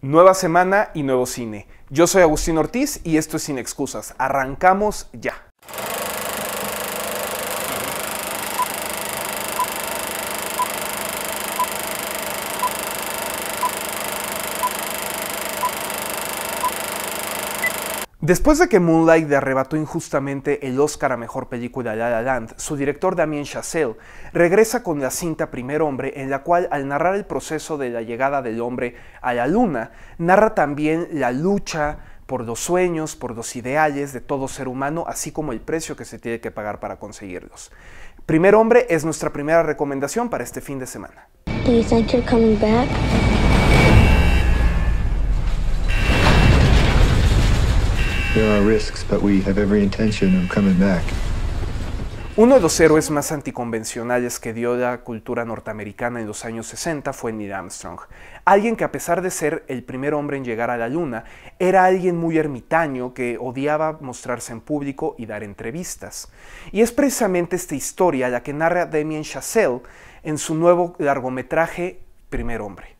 Nueva semana y nuevo cine. Yo soy Agustín Ortiz y esto es Sin Excusas. Arrancamos ya. Después de que Moonlight le arrebató injustamente el Oscar a Mejor Película de La Land, su director Damien Chazelle regresa con la cinta Primer Hombre, en la cual al narrar el proceso de la llegada del hombre a la luna, narra también la lucha por los sueños, por los ideales de todo ser humano, así como el precio que se tiene que pagar para conseguirlos. Primer Hombre es nuestra primera recomendación para este fin de semana. Uno de los héroes más anticonvencionales que dio la cultura norteamericana en los años 60 fue Neil Armstrong. Alguien que a pesar de ser el primer hombre en llegar a la luna, era alguien muy ermitaño que odiaba mostrarse en público y dar entrevistas. Y es precisamente esta historia la que narra Damien Chazelle en su nuevo largometraje Primer Hombre.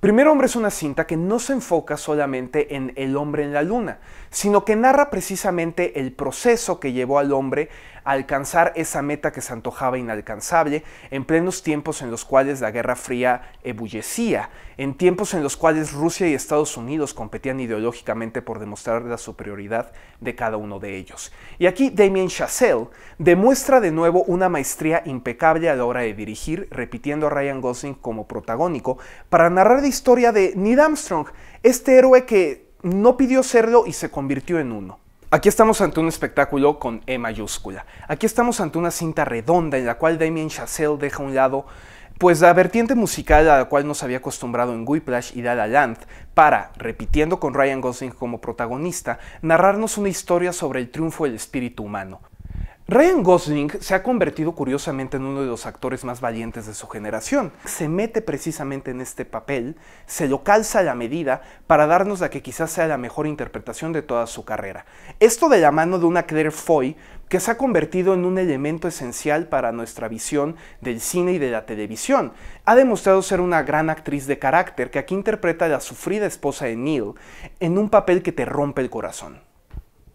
Primer Hombre es una cinta que no se enfoca solamente en el hombre en la luna, sino que narra precisamente el proceso que llevó al hombre a alcanzar esa meta que se antojaba inalcanzable en plenos tiempos en los cuales la Guerra Fría ebullecía, en tiempos en los cuales Rusia y Estados Unidos competían ideológicamente por demostrar la superioridad de cada uno de ellos. Y aquí Damien Chazelle demuestra de nuevo una maestría impecable a la hora de dirigir, repitiendo a Ryan Gosling como protagónico, para narrar historia de Neil Armstrong, este héroe que no pidió serlo y se convirtió en uno. Aquí estamos ante un espectáculo con E mayúscula. Aquí estamos ante una cinta redonda en la cual Damien Chazelle deja a un lado pues la vertiente musical a la cual nos había acostumbrado en Whiplash y La La Land para, repitiendo con Ryan Gosling como protagonista, narrarnos una historia sobre el triunfo del espíritu humano. Ryan Gosling se ha convertido curiosamente en uno de los actores más valientes de su generación. Se mete precisamente en este papel, se lo calza a la medida para darnos la que quizás sea la mejor interpretación de toda su carrera. Esto de la mano de una Claire Foy que se ha convertido en un elemento esencial para nuestra visión del cine y de la televisión. Ha demostrado ser una gran actriz de carácter que aquí interpreta a la sufrida esposa de Neil en un papel que te rompe el corazón.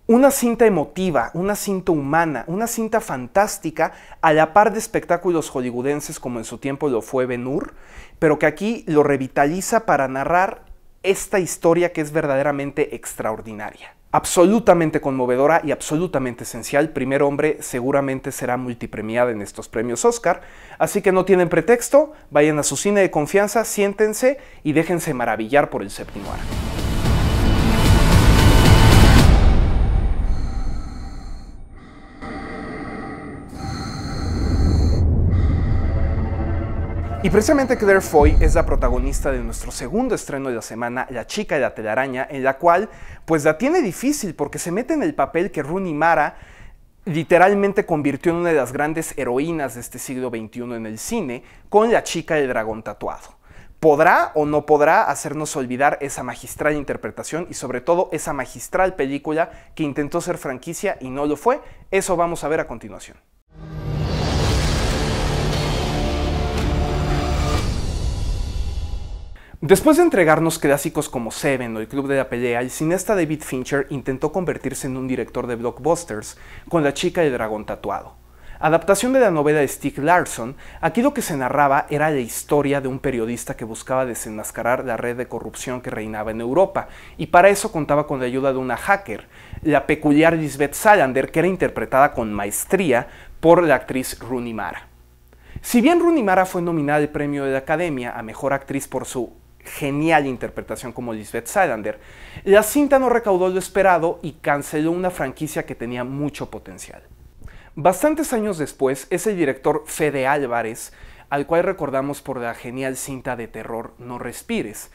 Una cinta emotiva, una cinta humana, una cinta fantástica, a la par de espectáculos hollywoodenses como en su tiempo lo fue Ben Hur, pero que aquí lo revitaliza para narrar esta historia que es verdaderamente extraordinaria. Absolutamente conmovedora y absolutamente esencial, Primer Hombre seguramente será multipremiada en estos premios Oscar, así que no tienen pretexto, vayan a su cine de confianza, siéntense y déjense maravillar por el séptimo arte. Y precisamente Claire Foy es la protagonista de nuestro segundo estreno de la semana, La chica de la telaraña, en la cual pues la tiene difícil porque se mete en el papel que Rooney Mara literalmente convirtió en una de las grandes heroínas de este siglo XXI en el cine con La chica del dragón tatuado. ¿Podrá o no podrá hacernos olvidar esa magistral interpretación y sobre todo esa magistral película que intentó ser franquicia y no lo fue? Eso vamos a ver a continuación. Después de entregarnos clásicos como Seven o El Club de la Pelea, el cineasta David Fincher intentó convertirse en un director de blockbusters con La chica y dragón tatuado. Adaptación de la novela de Stieg Larsson, aquí lo que se narraba era la historia de un periodista que buscaba desenmascarar la red de corrupción que reinaba en Europa, y para eso contaba con la ayuda de una hacker, la peculiar Lisbeth Salander, que era interpretada con maestría por la actriz Rooney Mara. Si bien Rooney Mara fue nominada al premio de la Academia a Mejor Actriz por su genial interpretación como Lisbeth Salander, la cinta no recaudó lo esperado y canceló una franquicia que tenía mucho potencial. Bastantes años después es el director Fede Álvarez, al cual recordamos por la genial cinta de terror No Respires,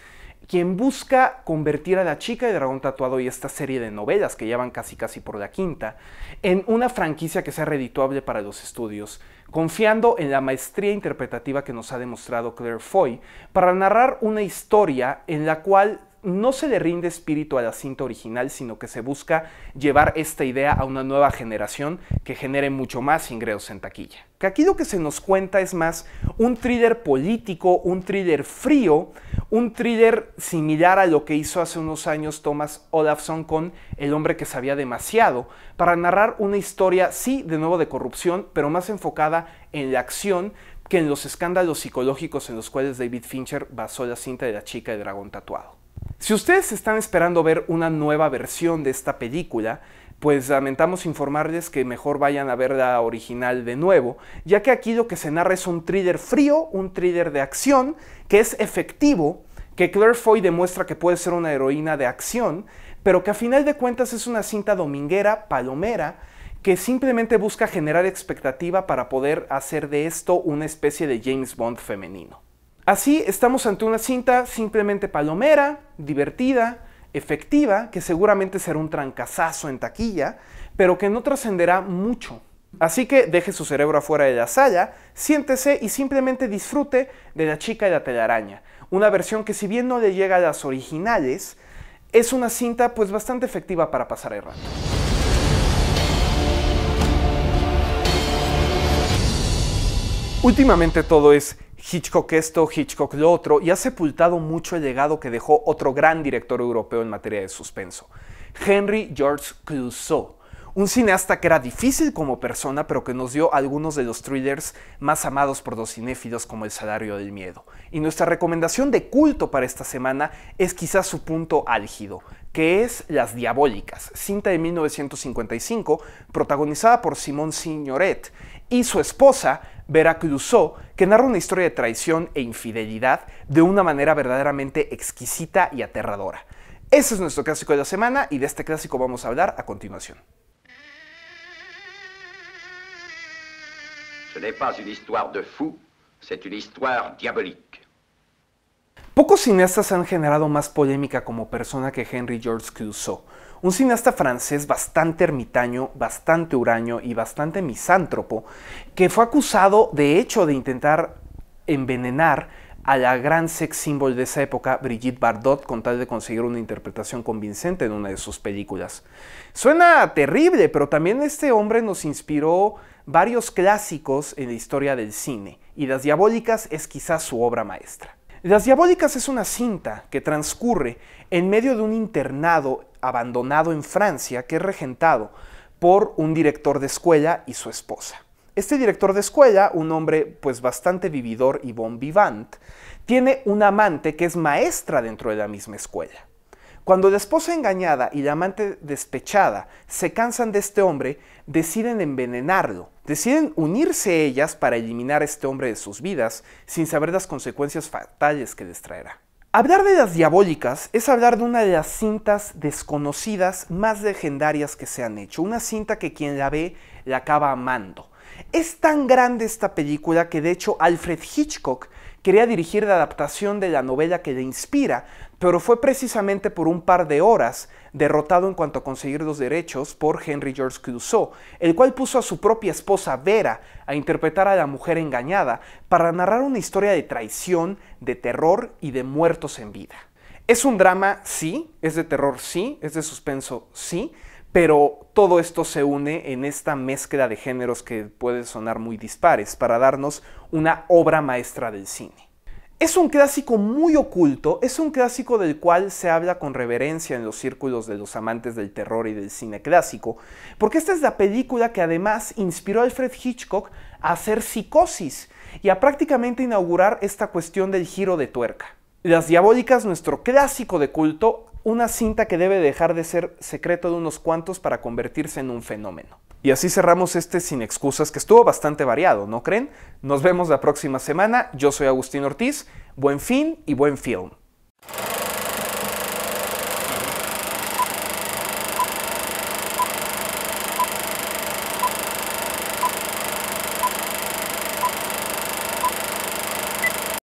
quien busca convertir a La Chica de Dragón Tatuado y esta serie de novelas que llevan casi casi por la quinta en una franquicia que sea redituable para los estudios confiando en la maestría interpretativa que nos ha demostrado Claire Foy para narrar una historia en la cual no se le rinde espíritu a la cinta original, sino que se busca llevar esta idea a una nueva generación que genere mucho más ingresos en taquilla. Que aquí lo que se nos cuenta es más un thriller político, un thriller frío, un thriller similar a lo que hizo hace unos años Thomas Olafsson con El hombre que sabía demasiado, para narrar una historia, sí, de nuevo de corrupción, pero más enfocada en la acción que en los escándalos psicológicos en los cuales David Fincher basó la cinta de la chica de dragón tatuado. Si ustedes están esperando ver una nueva versión de esta película, pues lamentamos informarles que mejor vayan a ver la original de nuevo, ya que aquí lo que se narra es un thriller frío, un thriller de acción, que es efectivo, que Claire Foy demuestra que puede ser una heroína de acción, pero que a final de cuentas es una cinta dominguera, palomera, que simplemente busca generar expectativa para poder hacer de esto una especie de James Bond femenino. Así estamos ante una cinta simplemente palomera, divertida, efectiva, que seguramente será un trancazazo en taquilla, pero que no trascenderá mucho. Así que deje su cerebro afuera de la sala, siéntese y simplemente disfrute de La chica y la telaraña, una versión que si bien no le llega a las originales, es una cinta pues bastante efectiva para pasar el rato. Últimamente todo es Hitchcock esto, Hitchcock lo otro, y ha sepultado mucho el legado que dejó otro gran director europeo en materia de suspenso, Henry George Clouseau un cineasta que era difícil como persona, pero que nos dio algunos de los thrillers más amados por los cinéfilos como El Salario del Miedo. Y nuestra recomendación de culto para esta semana es quizás su punto álgido, que es Las Diabólicas, cinta de 1955, protagonizada por Simón Signoret y su esposa, Vera Cruzó, que narra una historia de traición e infidelidad de una manera verdaderamente exquisita y aterradora. Ese es nuestro clásico de la semana y de este clásico vamos a hablar a continuación. pas de Pocos cineastas han generado más polémica como persona que Henry George Clouseau, un cineasta francés bastante ermitaño, bastante huraño y bastante misántropo, que fue acusado de hecho de intentar envenenar a la gran sex symbol de esa época, Brigitte Bardot, con tal de conseguir una interpretación convincente en una de sus películas. Suena terrible, pero también este hombre nos inspiró varios clásicos en la historia del cine, y Las Diabólicas es quizás su obra maestra. Las Diabólicas es una cinta que transcurre en medio de un internado abandonado en Francia que es regentado por un director de escuela y su esposa. Este director de escuela, un hombre pues bastante vividor y bon vivant, tiene un amante que es maestra dentro de la misma escuela. Cuando la esposa engañada y la amante despechada se cansan de este hombre, deciden envenenarlo. Deciden unirse ellas para eliminar a este hombre de sus vidas sin saber las consecuencias fatales que les traerá. Hablar de las diabólicas es hablar de una de las cintas desconocidas más legendarias que se han hecho, una cinta que quien la ve la acaba amando. Es tan grande esta película que de hecho Alfred Hitchcock quería dirigir la adaptación de la novela que le inspira, pero fue precisamente por un par de horas derrotado en cuanto a conseguir los derechos por Henry George Crusoe, el cual puso a su propia esposa Vera a interpretar a la mujer engañada para narrar una historia de traición, de terror y de muertos en vida. Es un drama, sí, es de terror, sí, es de suspenso, sí, pero todo esto se une en esta mezcla de géneros que puede sonar muy dispares para darnos una obra maestra del cine. Es un clásico muy oculto, es un clásico del cual se habla con reverencia en los círculos de los amantes del terror y del cine clásico, porque esta es la película que además inspiró a Alfred Hitchcock a hacer psicosis y a prácticamente inaugurar esta cuestión del giro de tuerca. Las Diabólicas, nuestro clásico de culto, una cinta que debe dejar de ser secreto de unos cuantos para convertirse en un fenómeno. Y así cerramos este sin excusas que estuvo bastante variado, ¿no creen? Nos vemos la próxima semana, yo soy Agustín Ortiz, buen fin y buen film.